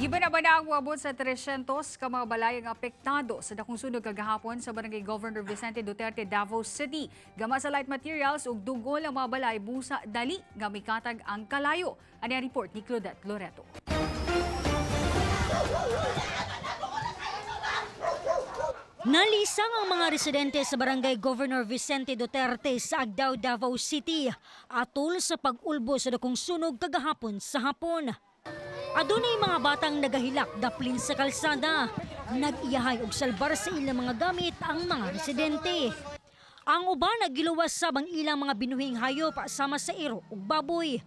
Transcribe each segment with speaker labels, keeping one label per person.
Speaker 1: Giba na ba na ang wabot sa 300 ka mga balayang apektado sa dakong sunog kagahapon sa Barangay Governor Vicente Duterte, Davao City. Gama sa light materials ug dugol ang mga balay busa dali nga mikatag ang kalayo. Ani ang report ni Claudette Loreto. Nalisang ang mga residente sa barangay Governor Vicente Duterte sa Agdao, Davao City atol sa pag-ulbo sa dakong sunog kagahapon sa hapon. Adunay mga batang nagahilak daplin sa kalsada. Nag-iyahay og salbar sa ilang mga gamit ang mga residente. Ang uba nagiluwas sabang ilang mga binuhing hayop sama sa iro ug baboy.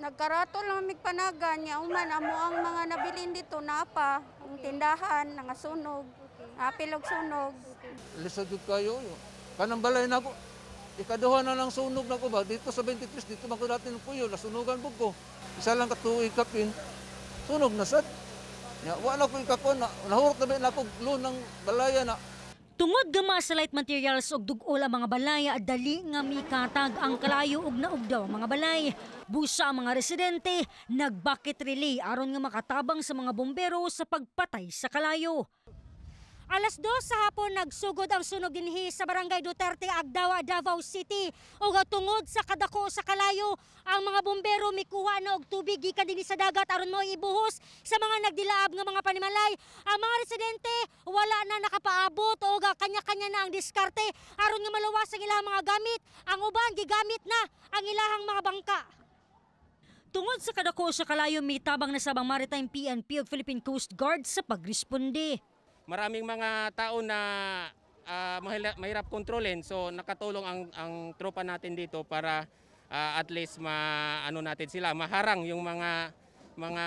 Speaker 1: Nagkarato lang migpanagan niya uman amo ang mga nabilin dito na pa ang tindahan nga sunog, apilog sunog. Lisod kayo. Kanang balay na ako. Ikaduha na lang sunog na ko Dito sa 23, dito magulatin ko yun. Nasunugan po ko. Isa lang katuig kapin. Sunog na sad. Ya, wala ko ikakon na. Nahurot na ba na ko loon ng balaya na. Tungod gama sa light materials og dugol ang mga balaya dali nga mikatag ang kalayo og naog daw mga balay. Busa ang mga residente nagbakit relay aron nga makatabang sa mga bombero sa pagpatay sa kalayo. Alas 2 sa hapon nagsugod ang sunog dinhi sa Barangay Duterte, Agdawa, Davao City. O tungod sa kadako sa kalayo, ang mga bombero mikuha na og tubig gikan dinhi sa dagat aron mo ibuhos sa mga nagdilaab nga mga panimalay. Ang mga residente wala na nakapaabot o kanya-kanya na ang diskarte aron nga maluwas ang ilang mga gamit. Ang uban gigamit na ang ilang mga bangka. Tungod sa kadako sa kalayo, may tabang na sabang Maritime PNP ug Philippine Coast Guard sa pagresponde maraming mga tao na uh, mahirap, kontrolin. So nakatulong ang, ang tropa natin dito para uh, at least ma ano natin sila, maharang yung mga mga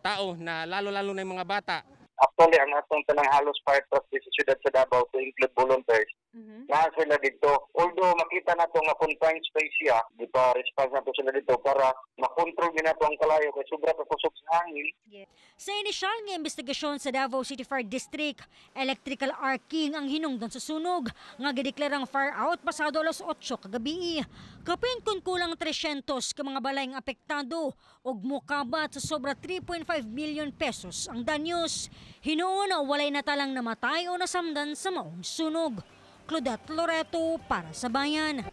Speaker 1: tao na lalo-lalo na yung mga bata. Actually, ang atong tanang halos part of sa siyudad sa Davao to include volunteers Mm-hmm. sila dito. Although makita na to nga confined space siya, di pa response na to sila dito para makontrol din nato ang kalayo kay sobra ka kusog sa hangin. Yes. Sa inisyal nga investigasyon sa Davao City Fire District, electrical arcing ang hinungdan sa sunog nga gideklarang fire out pasado alas 8 kagabi. Kapin kun kulang 300 ka mga balay ang apektado ug mukabat sa sobra 3.5 million pesos ang danyos. Hinuon walay natalang namatay o nasamdan sa maong sunog. Claudette Loreto para sa bayan.